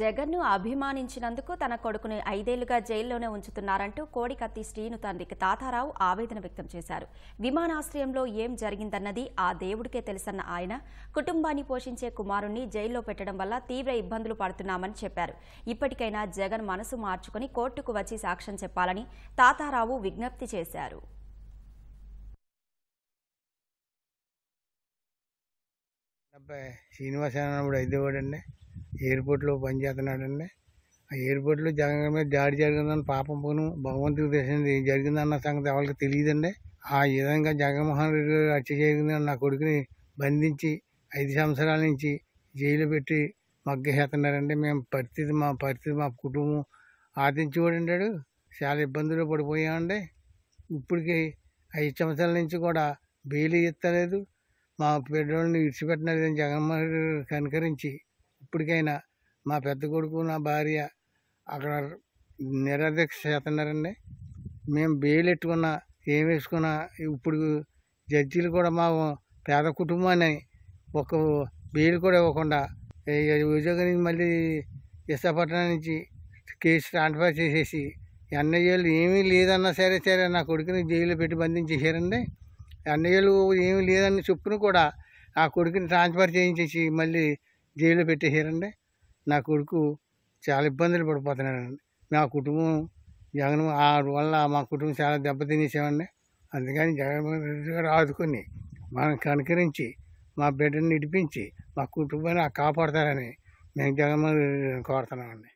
జగన్ను అభిమానించినందుకు తన కొడుకును ఐదేళ్లుగా జైల్లోనే ఉంచుతున్నారంటూ కోడికత్తి శ్రీను తండ్రికి తాతారావు ఆవేదన వ్యక్తం చేశారు విమానాశ్రయంలో ఏం జరిగిందన్నది ఆ దేవుడికే తెలుసన్న ఆయన కుటుంబాన్ని పోషించే కుమారుణ్ణి జైల్లో పెట్టడం వల్ల తీవ్ర ఇబ్బందులు పడుతున్నామని చెప్పారు ఇప్పటికైనా జగన్ మనసు మార్చుకుని కోర్టుకు వచ్చి సాక్ష్యం చెప్పాలని తాతారావు విజ్ఞప్తి చేశారు అబ్బాయి శ్రీనివాస అన్నప్పుడు హైదరాబాద్ అండి ఎయిర్పోర్ట్లో పనిచేస్తున్నాడండి ఆ ఎయిర్పోర్ట్లో జగన్ మీద దాడి జరిగిందని పాపం పోను భగవంతుడికి తెలిసింది జరిగిందన్న సంగతి ఎవరికి తెలియదండి ఆ విధంగా జగన్మోహన్ రెడ్డి గారు హత్య జరిగిందని నా కొడుకుని బంధించి ఐదు సంవత్సరాల నుంచి జైలు పెట్టి మగ్గేస్తున్నారండి మేము పరిస్థితి మా పరిస్థితి మా కుటుంబం ఆదించుకోడంటాడు చాలా ఇబ్బందులు పడిపోయామండి ఇప్పటికీ ఐదు సంవత్సరాల నుంచి కూడా బెయిల్ ఇస్తలేదు మా పెద్దోళ్ళని విడిచిపెట్టినది అని జగన్మోహన్ రెడ్డి కనుకరించి ఇప్పటికైనా మా పెద్ద కొడుకు నా భార్య అక్కడ నిరదీక్ష చేస్తున్నారండి మేము బెయిల్ ఎట్టుకున్నా ఏం వేసుకున్నా ఇప్పుడు జడ్జీలు కూడా మా పేద కుటుంబాన్ని ఒక బెయిల్ కూడా ఇవ్వకుండా ఉద్యోగం నుంచి మళ్ళీ విశాఖపట్నం నుంచి కేసు ట్రాన్స్ఫర్ చేసేసి ఎన్ఐఏలు ఏమీ లేదన్నా సరే సరే నా కొడుకుని జైల్లో పెట్టి బంధించేసారండి ఎన్నయ్యలు ఏమి లేదని చెప్పును కూడా ఆ కొడుకుని ట్రాన్స్ఫర్ చేయించేసి మళ్ళీ జైల్లో పెట్టేసారండి నా కొడుకు చాలా ఇబ్బందులు పడిపోతున్నాడండి మా కుటుంబం జగన్ వల్ల మా కుటుంబం చాలా దెబ్బతినేసామండి అందుకని జగన్మోహన్ రెడ్డి గారు ఆదుకొని మనం కనుకరించి మా బిడ్డని నడిపించి మా కుటుంబాన్ని కాపాడతారని మేము జగన్మోహన్ రెడ్డి కోరుతున్నామండి